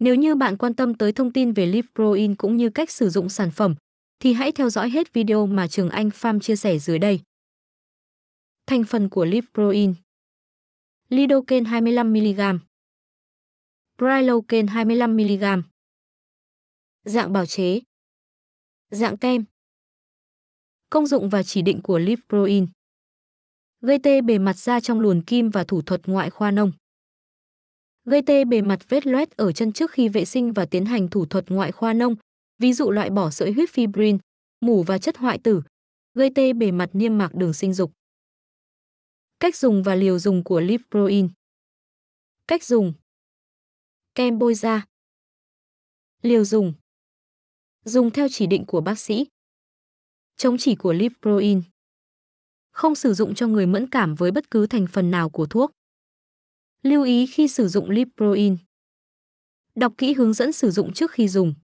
Nếu như bạn quan tâm tới thông tin về Liproin cũng như cách sử dụng sản phẩm, thì hãy theo dõi hết video mà Trường Anh Farm chia sẻ dưới đây. Thành phần của Liproin Lidocaine 25mg Brilocaine 25mg Dạng bào chế Dạng kem Công dụng và chỉ định của Liproin Gây tê bề mặt da trong luồn kim và thủ thuật ngoại khoa nông gây tê bề mặt vết loét ở chân trước khi vệ sinh và tiến hành thủ thuật ngoại khoa nông, ví dụ loại bỏ sợi huyết fibrin, mủ và chất hoại tử, gây tê bề mặt niêm mạc đường sinh dục. Cách dùng và liều dùng của Liproin Cách dùng Kem bôi da Liều dùng Dùng theo chỉ định của bác sĩ Chống chỉ của Liproin Không sử dụng cho người mẫn cảm với bất cứ thành phần nào của thuốc. Lưu ý khi sử dụng Liproin. Đọc kỹ hướng dẫn sử dụng trước khi dùng.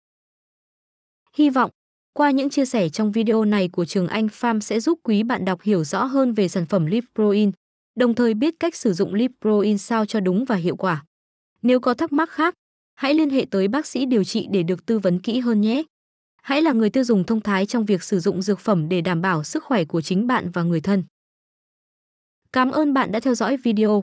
Hy vọng, qua những chia sẻ trong video này của Trường Anh Farm sẽ giúp quý bạn đọc hiểu rõ hơn về sản phẩm Liproin, đồng thời biết cách sử dụng Liproin sao cho đúng và hiệu quả. Nếu có thắc mắc khác, hãy liên hệ tới bác sĩ điều trị để được tư vấn kỹ hơn nhé. Hãy là người tiêu dùng thông thái trong việc sử dụng dược phẩm để đảm bảo sức khỏe của chính bạn và người thân. Cảm ơn bạn đã theo dõi video.